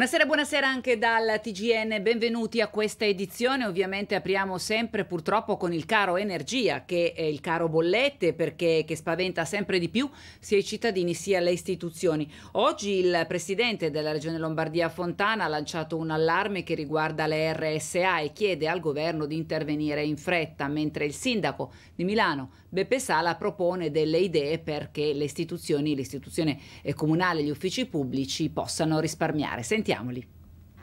Buonasera, buonasera anche dal TGN, benvenuti a questa edizione. Ovviamente apriamo sempre purtroppo con il caro energia, che è il caro bollette, perché che spaventa sempre di più sia i cittadini sia le istituzioni. Oggi il presidente della Regione Lombardia Fontana ha lanciato un allarme che riguarda le RSA e chiede al governo di intervenire in fretta, mentre il sindaco di Milano, Beppe Sala, propone delle idee perché le istituzioni, l'istituzione comunale, gli uffici pubblici possano risparmiare. Senti Sentiamoli.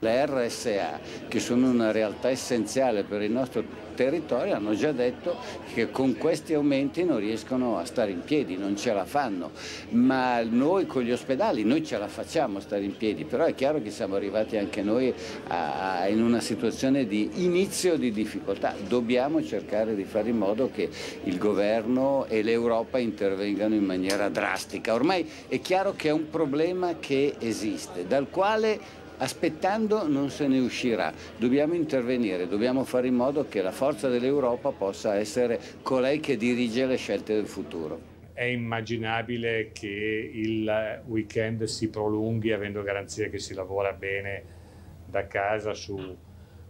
Le RSA, che sono una realtà essenziale per il nostro territorio, hanno già detto che con questi aumenti non riescono a stare in piedi, non ce la fanno, ma noi con gli ospedali noi ce la facciamo stare in piedi, però è chiaro che siamo arrivati anche noi a, a, in una situazione di inizio di difficoltà, dobbiamo cercare di fare in modo che il governo e l'Europa intervengano in maniera drastica, ormai è chiaro che è un problema che esiste, dal quale Aspettando non se ne uscirà, dobbiamo intervenire, dobbiamo fare in modo che la forza dell'Europa possa essere colei che dirige le scelte del futuro. È immaginabile che il weekend si prolunghi avendo garanzia che si lavora bene da casa su,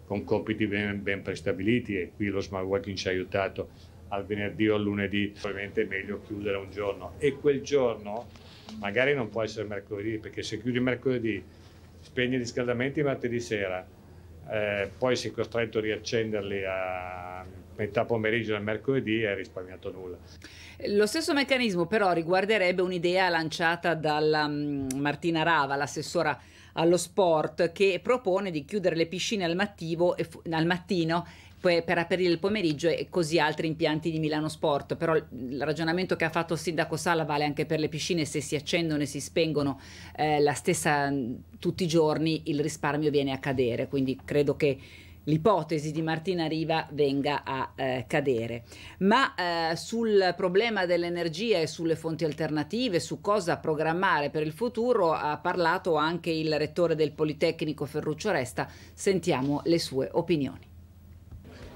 con compiti ben, ben prestabiliti e qui lo smart working ci ha aiutato al venerdì o al lunedì, probabilmente è meglio chiudere un giorno e quel giorno magari non può essere mercoledì perché se chiudi mercoledì spegni gli scaldamenti martedì sera, eh, poi sei costretto a riaccenderli a metà pomeriggio del mercoledì e hai risparmiato nulla. Lo stesso meccanismo però riguarderebbe un'idea lanciata dalla mm, Martina Rava, l'assessora allo sport, che propone di chiudere le piscine al, mattivo, al mattino per, per aprire il pomeriggio e così altri impianti di Milano Sport. Però il ragionamento che ha fatto il sindaco Sala vale anche per le piscine, se si accendono e si spengono eh, la stessa mm, tutti i giorni il risparmio viene a cadere, quindi credo che l'ipotesi di Martina Riva venga a eh, cadere. Ma eh, sul problema dell'energia e sulle fonti alternative, su cosa programmare per il futuro, ha parlato anche il rettore del Politecnico Ferruccio Resta. Sentiamo le sue opinioni.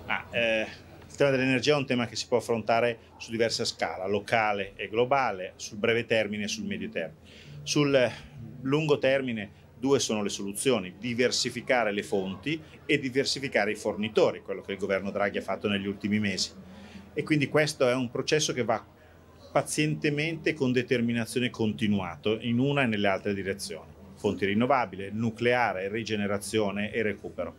Ah, eh, il tema dell'energia è un tema che si può affrontare su diversa scala, locale e globale, sul breve termine e sul medio termine. Sul lungo termine due sono le soluzioni, diversificare le fonti e diversificare i fornitori, quello che il governo Draghi ha fatto negli ultimi mesi. E quindi questo è un processo che va pazientemente con determinazione continuato in una e nelle altre direzioni, fonti rinnovabili, nucleare, rigenerazione e recupero.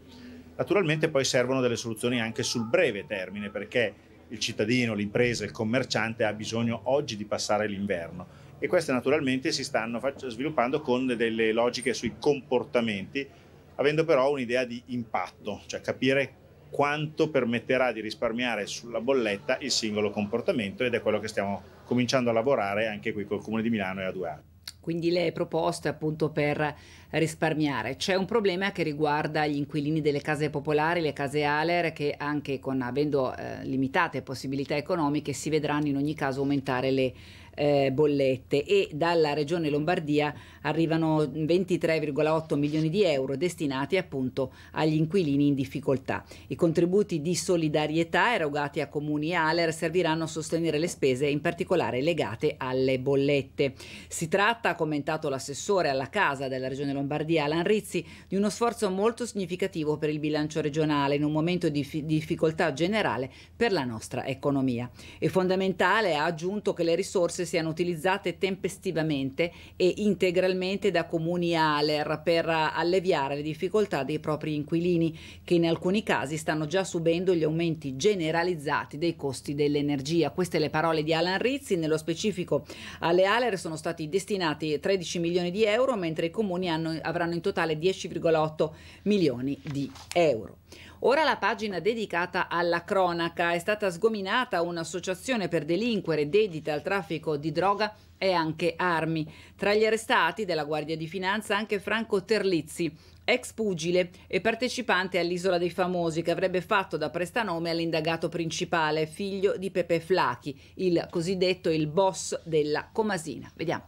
Naturalmente poi servono delle soluzioni anche sul breve termine perché il cittadino, l'impresa, il commerciante ha bisogno oggi di passare l'inverno e queste naturalmente si stanno sviluppando con delle logiche sui comportamenti, avendo però un'idea di impatto, cioè capire quanto permetterà di risparmiare sulla bolletta il singolo comportamento ed è quello che stiamo cominciando a lavorare anche qui col Comune di Milano e a due anni quindi le proposte appunto per risparmiare. C'è un problema che riguarda gli inquilini delle case popolari, le case Aler, che anche con, avendo eh, limitate possibilità economiche si vedranno in ogni caso aumentare le eh, bollette e dalla regione Lombardia arrivano 23,8 milioni di euro destinati appunto agli inquilini in difficoltà. I contributi di solidarietà erogati a comuni e ALER serviranno a sostenere le spese in particolare legate alle bollette. Si tratta, ha commentato l'assessore alla casa della regione Lombardia Alan Rizzi, di uno sforzo molto significativo per il bilancio regionale in un momento di difficoltà generale per la nostra economia. È fondamentale, ha aggiunto, che le risorse risorse siano utilizzate tempestivamente e integralmente da comuni ALER per alleviare le difficoltà dei propri inquilini, che in alcuni casi stanno già subendo gli aumenti generalizzati dei costi dell'energia. Queste le parole di Alan Rizzi, nello specifico alle ALER sono stati destinati 13 milioni di euro, mentre i comuni hanno, avranno in totale 10,8 milioni di euro. Ora la pagina dedicata alla cronaca. È stata sgominata un'associazione per delinquere dedita al traffico di droga e anche armi. Tra gli arrestati della Guardia di Finanza anche Franco Terlizzi, ex pugile e partecipante all'Isola dei Famosi, che avrebbe fatto da prestanome all'indagato principale, figlio di Pepe Flachi, il cosiddetto il boss della Comasina. Vediamo.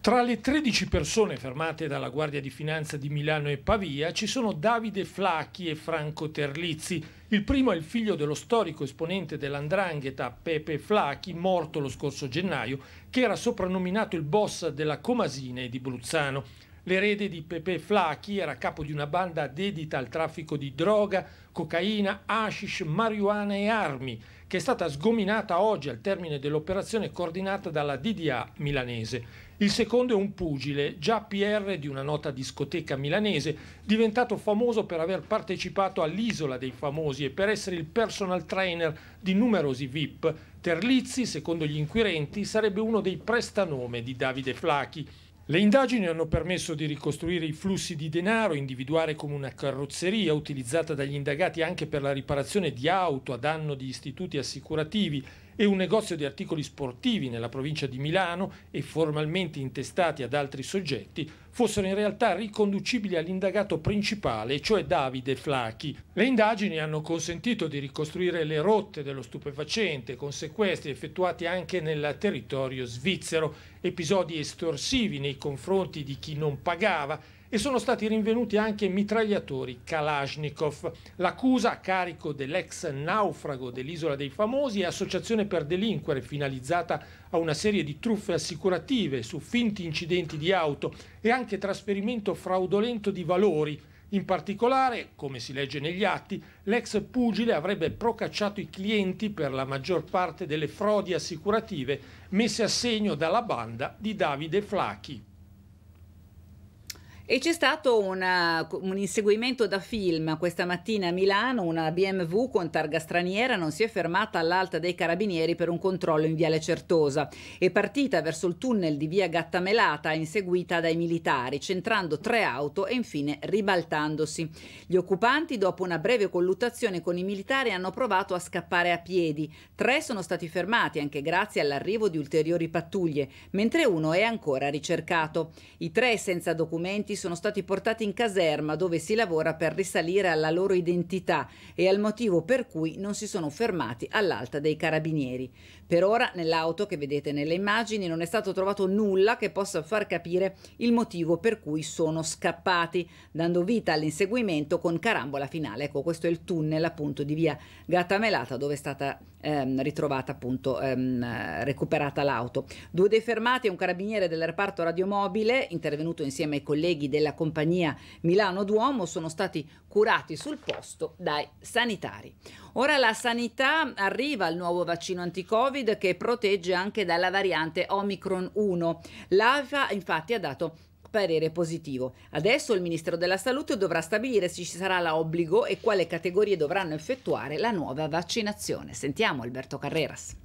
Tra le 13 persone fermate dalla Guardia di Finanza di Milano e Pavia ci sono Davide Flacchi e Franco Terlizzi. Il primo è il figlio dello storico esponente dell'andrangheta Pepe Flacchi, morto lo scorso gennaio, che era soprannominato il boss della Comasina e di Bruzzano. L'erede di Pepe Flacchi era capo di una banda dedita al traffico di droga, cocaina, hashish, marijuana e armi, che è stata sgominata oggi al termine dell'operazione coordinata dalla DDA milanese. Il secondo è un pugile, già PR di una nota discoteca milanese, diventato famoso per aver partecipato all'Isola dei Famosi e per essere il personal trainer di numerosi VIP. Terlizzi, secondo gli inquirenti, sarebbe uno dei prestanome di Davide Flacchi. Le indagini hanno permesso di ricostruire i flussi di denaro, individuare come una carrozzeria utilizzata dagli indagati anche per la riparazione di auto a danno di istituti assicurativi e un negozio di articoli sportivi nella provincia di Milano e formalmente intestati ad altri soggetti fossero in realtà riconducibili all'indagato principale, cioè Davide Flacchi. Le indagini hanno consentito di ricostruire le rotte dello stupefacente con sequestri effettuati anche nel territorio svizzero, episodi estorsivi nei confronti di chi non pagava e sono stati rinvenuti anche mitragliatori Kalashnikov. L'accusa a carico dell'ex naufrago dell'Isola dei Famosi è associazione per delinquere finalizzata a una serie di truffe assicurative su finti incidenti di auto e anche trasferimento fraudolento di valori in particolare, come si legge negli atti, l'ex pugile avrebbe procacciato i clienti per la maggior parte delle frodi assicurative messe a segno dalla banda di Davide Flacchi. E c'è stato una, un inseguimento da film questa mattina a Milano, una BMW con targa straniera non si è fermata all'alta dei carabinieri per un controllo in Viale Certosa. È partita verso il tunnel di Via Gattamelata inseguita dai militari, centrando tre auto e infine ribaltandosi. Gli occupanti, dopo una breve colluttazione con i militari, hanno provato a scappare a piedi. Tre sono stati fermati anche grazie all'arrivo di ulteriori pattuglie, mentre uno è ancora ricercato. I tre senza documenti sono stati portati in caserma dove si lavora per risalire alla loro identità e al motivo per cui non si sono fermati all'alta dei carabinieri. Per ora nell'auto che vedete nelle immagini non è stato trovato nulla che possa far capire il motivo per cui sono scappati, dando vita all'inseguimento con carambola finale. Ecco, questo è il tunnel appunto di via Gattamelata dove è stata ehm, ritrovata appunto ehm, recuperata l'auto. Due dei fermati e un carabiniere del reparto radiomobile intervenuto insieme ai colleghi della compagnia Milano Duomo sono stati curati sul posto dai sanitari. Ora la sanità arriva al nuovo vaccino anti-Covid che protegge anche dalla variante Omicron 1. L'AFA infatti ha dato parere positivo. Adesso il Ministro della Salute dovrà stabilire se ci sarà l'obbligo e quale categorie dovranno effettuare la nuova vaccinazione. Sentiamo Alberto Carreras.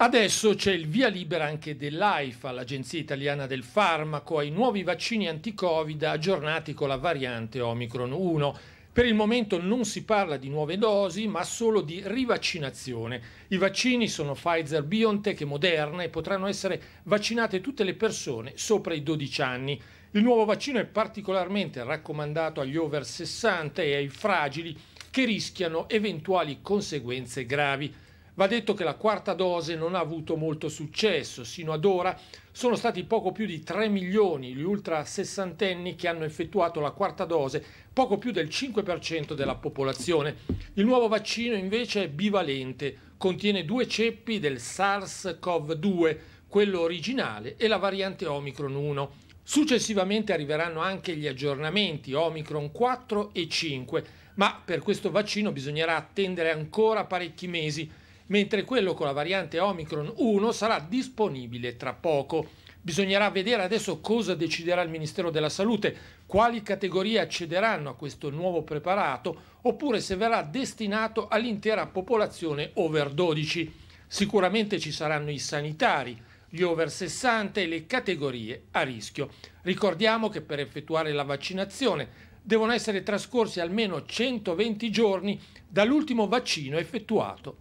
Adesso c'è il via libera anche dell'AIFA, l'Agenzia Italiana del Farmaco, ai nuovi vaccini anti-Covid aggiornati con la variante Omicron 1. Per il momento non si parla di nuove dosi, ma solo di rivaccinazione. I vaccini sono Pfizer, BioNTech e Moderna e potranno essere vaccinate tutte le persone sopra i 12 anni. Il nuovo vaccino è particolarmente raccomandato agli over 60 e ai fragili che rischiano eventuali conseguenze gravi. Va detto che la quarta dose non ha avuto molto successo. Sino ad ora sono stati poco più di 3 milioni gli ultra sessantenni che hanno effettuato la quarta dose, poco più del 5% della popolazione. Il nuovo vaccino invece è bivalente, contiene due ceppi del SARS-CoV-2, quello originale e la variante Omicron 1. Successivamente arriveranno anche gli aggiornamenti Omicron 4 e 5, ma per questo vaccino bisognerà attendere ancora parecchi mesi mentre quello con la variante Omicron 1 sarà disponibile tra poco. Bisognerà vedere adesso cosa deciderà il Ministero della Salute, quali categorie accederanno a questo nuovo preparato oppure se verrà destinato all'intera popolazione over 12. Sicuramente ci saranno i sanitari, gli over 60 e le categorie a rischio. Ricordiamo che per effettuare la vaccinazione devono essere trascorsi almeno 120 giorni dall'ultimo vaccino effettuato.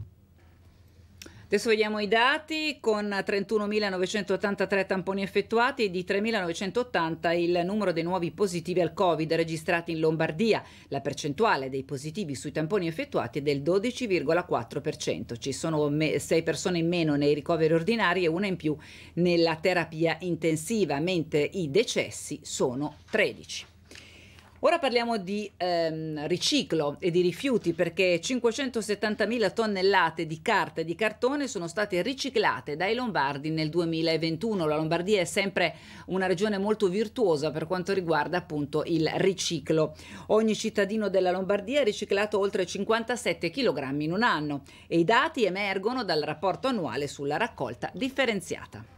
Adesso vediamo i dati con 31.983 tamponi effettuati e di 3.980 il numero dei nuovi positivi al Covid registrati in Lombardia. La percentuale dei positivi sui tamponi effettuati è del 12,4%. Ci sono 6 persone in meno nei ricoveri ordinari e una in più nella terapia intensiva, mentre i decessi sono 13. Ora parliamo di ehm, riciclo e di rifiuti perché 570.000 tonnellate di carta e di cartone sono state riciclate dai Lombardi nel 2021. La Lombardia è sempre una regione molto virtuosa per quanto riguarda appunto il riciclo. Ogni cittadino della Lombardia ha riciclato oltre 57 kg in un anno e i dati emergono dal rapporto annuale sulla raccolta differenziata.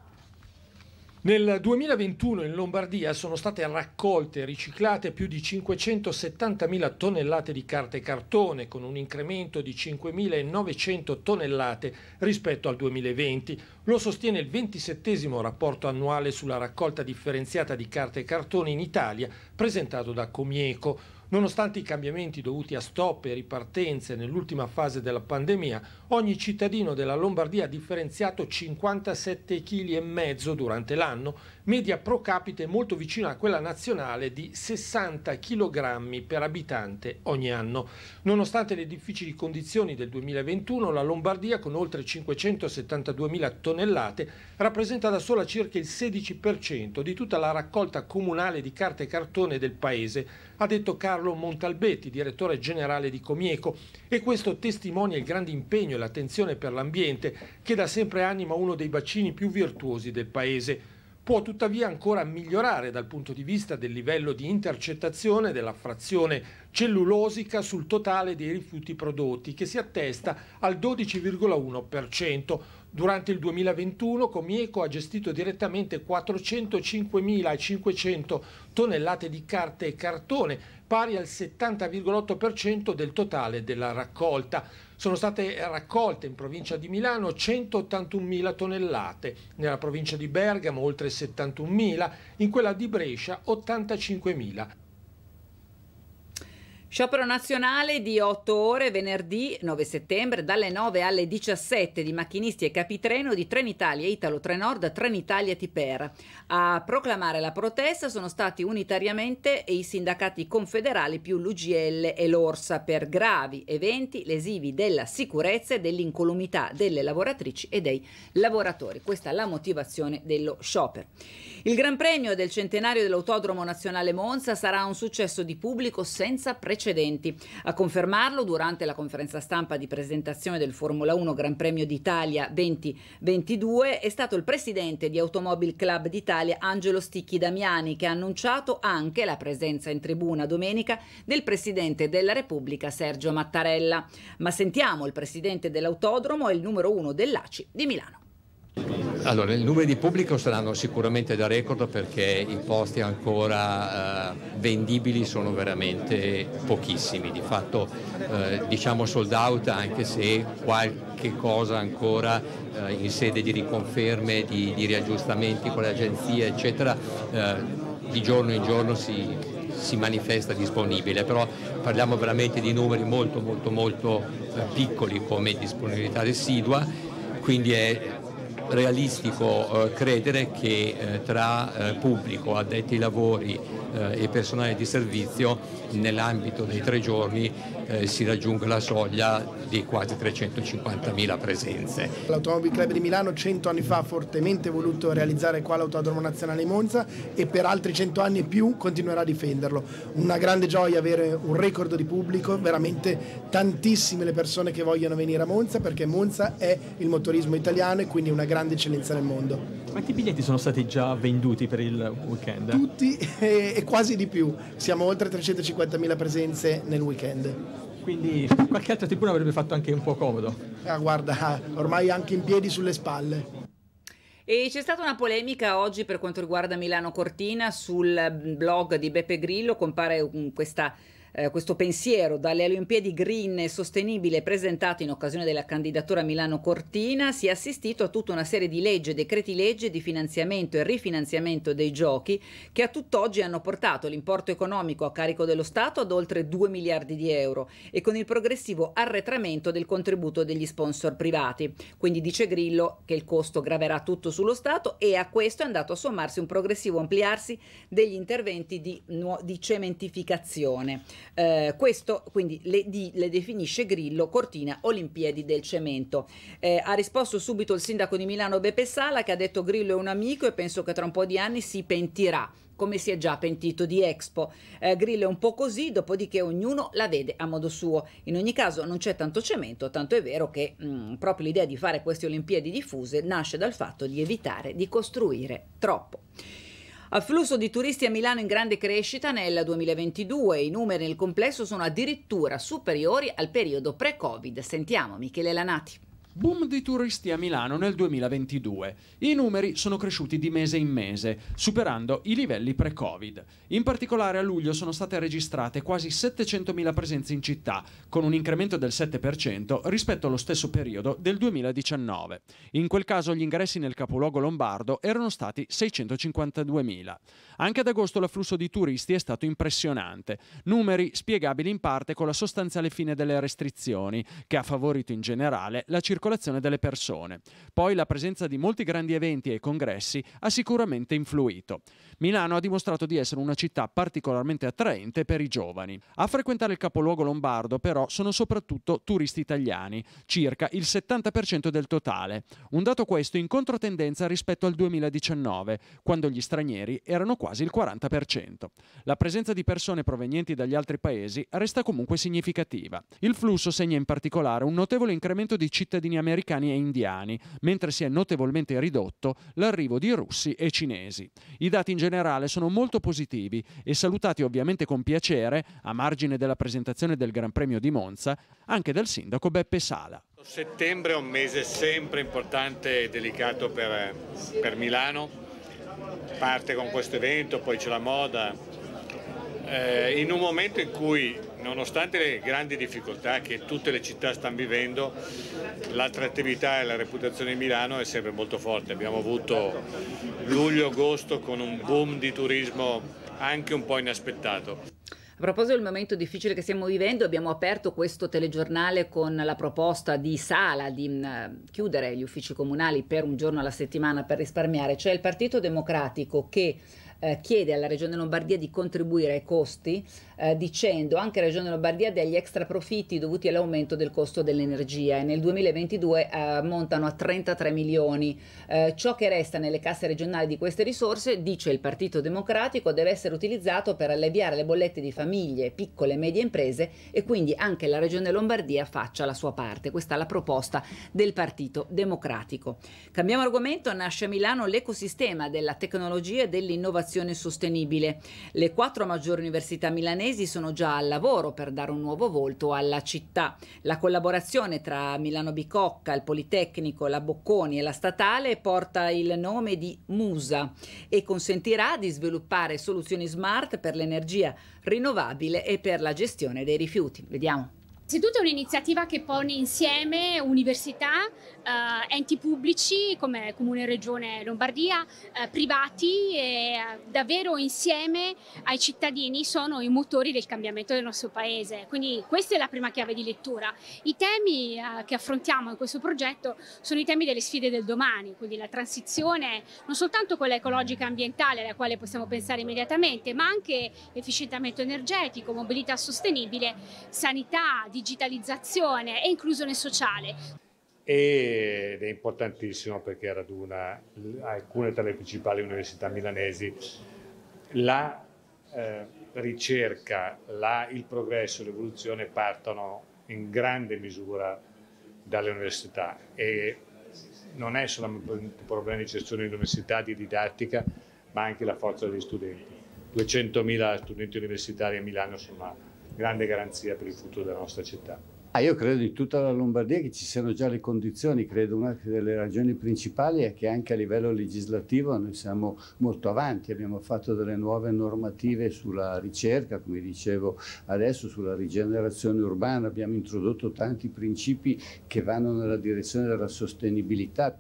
Nel 2021 in Lombardia sono state raccolte e riciclate più di 570.000 tonnellate di carta e cartone, con un incremento di 5.900 tonnellate rispetto al 2020. Lo sostiene il 27 rapporto annuale sulla raccolta differenziata di carta e cartone in Italia, presentato da Comieco Nonostante i cambiamenti dovuti a stop e ripartenze nell'ultima fase della pandemia, ogni cittadino della Lombardia ha differenziato 57,5 kg durante l'anno media pro capite molto vicina a quella nazionale di 60 kg per abitante ogni anno. Nonostante le difficili condizioni del 2021, la Lombardia con oltre 572.000 tonnellate rappresenta da sola circa il 16% di tutta la raccolta comunale di carta e cartone del paese, ha detto Carlo Montalbetti, direttore generale di Comieco, e questo testimonia il grande impegno e l'attenzione per l'ambiente che da sempre anima uno dei bacini più virtuosi del paese può tuttavia ancora migliorare dal punto di vista del livello di intercettazione della frazione cellulosica sul totale dei rifiuti prodotti, che si attesta al 12,1%. Durante il 2021 Comieco ha gestito direttamente 405.500 tonnellate di carta e cartone, pari al 70,8% del totale della raccolta. Sono state raccolte in provincia di Milano 181.000 tonnellate, nella provincia di Bergamo oltre 71.000, in quella di Brescia 85.000. Sciopero nazionale di 8 ore venerdì 9 settembre dalle 9 alle 17 di macchinisti e capitreno di Trenitalia Italo Trenord Trenitalia Tipera. A proclamare la protesta sono stati unitariamente i sindacati confederali più l'UGL e l'Orsa per gravi eventi lesivi della sicurezza e dell'incolumità delle lavoratrici e dei lavoratori. Questa è la motivazione dello sciopero. Il Gran Premio del centenario dell'Autodromo Nazionale Monza sarà un successo di pubblico senza precedenti precedenti. A confermarlo durante la conferenza stampa di presentazione del Formula 1 Gran Premio d'Italia 2022 è stato il presidente di Automobile Club d'Italia Angelo Sticchi Damiani che ha annunciato anche la presenza in tribuna domenica del presidente della Repubblica Sergio Mattarella. Ma sentiamo il presidente dell'autodromo e il numero uno dell'ACI di Milano. Allora, il numero di pubblico saranno sicuramente da record perché i posti ancora eh, vendibili sono veramente pochissimi, di fatto eh, diciamo sold out anche se qualche cosa ancora eh, in sede di riconferme, di, di, riaggiustamenti con le agenzie eccetera eh, di giorno in giorno si, si manifesta disponibile, però parliamo veramente di numeri molto molto molto eh, piccoli come disponibilità residua, quindi è realistico eh, credere che eh, tra eh, pubblico, addetti ai lavori eh, e personale di servizio nell'ambito dei tre giorni eh, si raggiunga la soglia di quasi 350.000 presenze. L'Automobile Club di Milano cento anni fa ha fortemente voluto realizzare qua l'Autodromo Nazionale Monza e per altri cento anni e più continuerà a difenderlo. Una grande gioia avere un record di pubblico, veramente tantissime le persone che vogliono venire a Monza perché Monza è il motorismo italiano e quindi una grande eccellenza nel mondo. Quanti biglietti sono stati già venduti per il weekend? Tutti e quasi di più, siamo oltre 350.000 presenze nel weekend quindi qualche altra tribuna avrebbe fatto anche un po' comodo. Ah, guarda, ormai anche in piedi sulle spalle. E c'è stata una polemica oggi per quanto riguarda Milano Cortina sul blog di Beppe Grillo, compare questa eh, questo pensiero dalle Olimpiadi green e sostenibile presentate in occasione della candidatura Milano Cortina, si è assistito a tutta una serie di leggi e decreti legge di finanziamento e rifinanziamento dei giochi che a tutt'oggi hanno portato l'importo economico a carico dello Stato ad oltre 2 miliardi di euro e con il progressivo arretramento del contributo degli sponsor privati. Quindi dice Grillo che il costo graverà tutto sullo Stato e a questo è andato a sommarsi un progressivo ampliarsi degli interventi di, di cementificazione. Eh, questo quindi le, di, le, definisce Grillo Cortina Olimpiadi del Cemento. Eh, ha risposto subito il sindaco di Milano Beppe Sala che ha detto Grillo è un amico e penso che tra un po' di anni si pentirà come si è già pentito di Expo. Eh, Grillo è un po' così, dopodiché ognuno la vede a modo suo. In ogni caso non c'è tanto cemento, tanto è vero che mh, mm, proprio l'idea di fare queste Olimpiadi diffuse nasce dal fatto di evitare di costruire troppo. Afflusso di turisti a Milano in grande crescita nel 2022. I numeri nel complesso sono addirittura superiori al periodo pre-Covid. Sentiamo Michele Lanati. Boom di turisti a Milano nel 2022. I numeri sono cresciuti di mese in mese, superando i livelli pre-Covid. In particolare a luglio sono state registrate quasi 700.000 presenze in città, con un incremento del 7% rispetto allo stesso periodo del 2019. In quel caso gli ingressi nel capoluogo lombardo erano stati 652.000. Anche ad agosto l'afflusso di turisti è stato impressionante, numeri spiegabili in parte con la sostanziale fine delle restrizioni, che ha favorito in generale la circolazione circolazione delle persone. Poi la presenza di molti grandi eventi e congressi ha sicuramente influito. Milano ha dimostrato di essere una città particolarmente attraente per i giovani. A frequentare il capoluogo lombardo però sono soprattutto turisti italiani, circa il 70% del totale. Un dato questo in controtendenza rispetto al 2019, quando gli stranieri erano quasi il 40%. La presenza di persone provenienti dagli altri paesi resta comunque significativa. Il flusso segna in particolare un notevole incremento di cittadini americani e indiani, mentre si è notevolmente ridotto l'arrivo di russi e cinesi. I dati in generale sono molto positivi e salutati ovviamente con piacere, a margine della presentazione del Gran Premio di Monza, anche dal sindaco Beppe Sala. Settembre è un mese sempre importante e delicato per, per Milano, parte con questo evento, poi c'è la moda, eh, in un momento in cui nonostante le grandi difficoltà che tutte le città stanno vivendo, l'attrattività e la reputazione di Milano è sempre molto forte. Abbiamo avuto luglio-agosto con un boom di turismo anche un po' inaspettato. A proposito del momento difficile che stiamo vivendo, abbiamo aperto questo telegiornale con la proposta di Sala di mm, chiudere gli uffici comunali per un giorno alla settimana per risparmiare. C'è il Partito Democratico che eh, chiede alla Regione Lombardia di contribuire ai costi eh, dicendo anche Regione Lombardia degli extra profitti dovuti all'aumento del costo dell'energia e nel 2022 eh, ammontano eh, a 33 milioni. Eh, ciò che resta nelle casse regionali di queste risorse, dice il Partito Democratico, deve essere utilizzato per alleviare le bollette di famiglie, piccole e medie imprese e quindi anche la Regione Lombardia faccia la sua parte. Questa è la proposta del Partito Democratico. Cambiamo argomento, nasce a Milano l'ecosistema della tecnologia e dell'innovazione sostenibile. Le quattro maggiori università milanesi milanesi sono già al lavoro per dare un nuovo volto alla città. La collaborazione tra Milano Bicocca, il Politecnico, la Bocconi e la Statale porta il nome di Musa e consentirà di sviluppare soluzioni smart per l'energia rinnovabile e per la gestione dei rifiuti. Vediamo. Innanzitutto è un'iniziativa che pone insieme università, eh, enti pubblici come Comune e Regione Lombardia, eh, privati e eh, davvero insieme ai cittadini sono i motori del cambiamento del nostro paese. Quindi questa è la prima chiave di lettura. I temi eh, che affrontiamo in questo progetto sono i temi delle sfide del domani, quindi la transizione non soltanto quella ecologica e ambientale alla quale possiamo pensare immediatamente, ma anche efficientamento energetico, mobilità sostenibile, sanità, di digitalizzazione e inclusione sociale. Ed è importantissimo perché raduna alcune tra le principali università milanesi la eh, ricerca, la, il progresso, l'evoluzione partono in grande misura dalle università e non è solamente un problema di gestione dell'università, di didattica, ma anche la forza degli studenti. 200.000 studenti universitari a Milano sono grande garanzia per il futuro della nostra città. Ah, io credo di tutta la Lombardia che ci siano già le condizioni, credo una delle ragioni principali è che anche a livello legislativo noi siamo molto avanti, abbiamo fatto delle nuove normative sulla ricerca, come dicevo adesso, sulla rigenerazione urbana, abbiamo introdotto tanti principi che vanno nella direzione della sostenibilità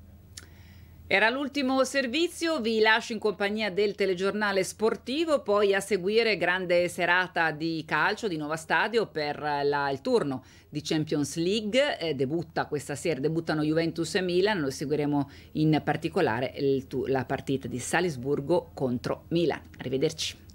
era l'ultimo servizio, vi lascio in compagnia del telegiornale sportivo, poi a seguire grande serata di calcio di Nuova Stadio per la, il turno di Champions League, eh, debutta questa sera, debuttano Juventus e Milan, lo seguiremo in particolare il, la partita di Salisburgo contro Milan. Arrivederci.